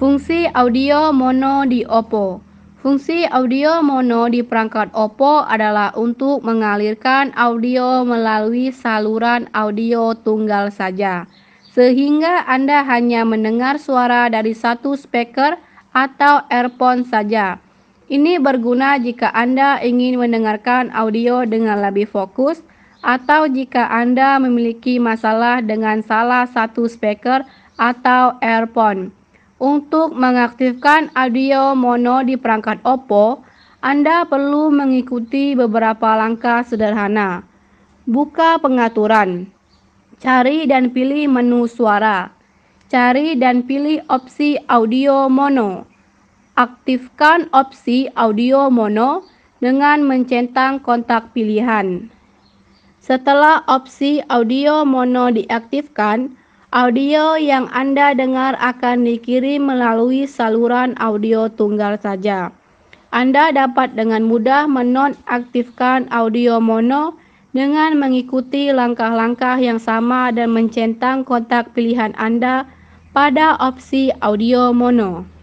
Fungsi audio mono di Oppo. Fungsi audio mono di perangkat Oppo adalah untuk mengalirkan audio melalui saluran audio tunggal saja, sehingga Anda hanya mendengar suara dari satu speaker atau earphone saja. Ini berguna jika Anda ingin mendengarkan audio dengan lebih fokus atau jika Anda memiliki masalah dengan salah satu speaker atau earphone. Untuk mengaktifkan audio mono di perangkat Oppo, Anda perlu mengikuti beberapa langkah sederhana. Buka pengaturan. Cari dan pilih menu suara. Cari dan pilih opsi audio mono. Aktifkan opsi audio mono dengan mencentang kontak pilihan. Setelah opsi audio mono diaktifkan, Audio yang Anda dengar akan dikirim melalui saluran audio tunggal saja. Anda dapat dengan mudah menonaktifkan audio mono dengan mengikuti langkah-langkah yang sama dan mencentang kotak pilihan Anda pada opsi audio mono.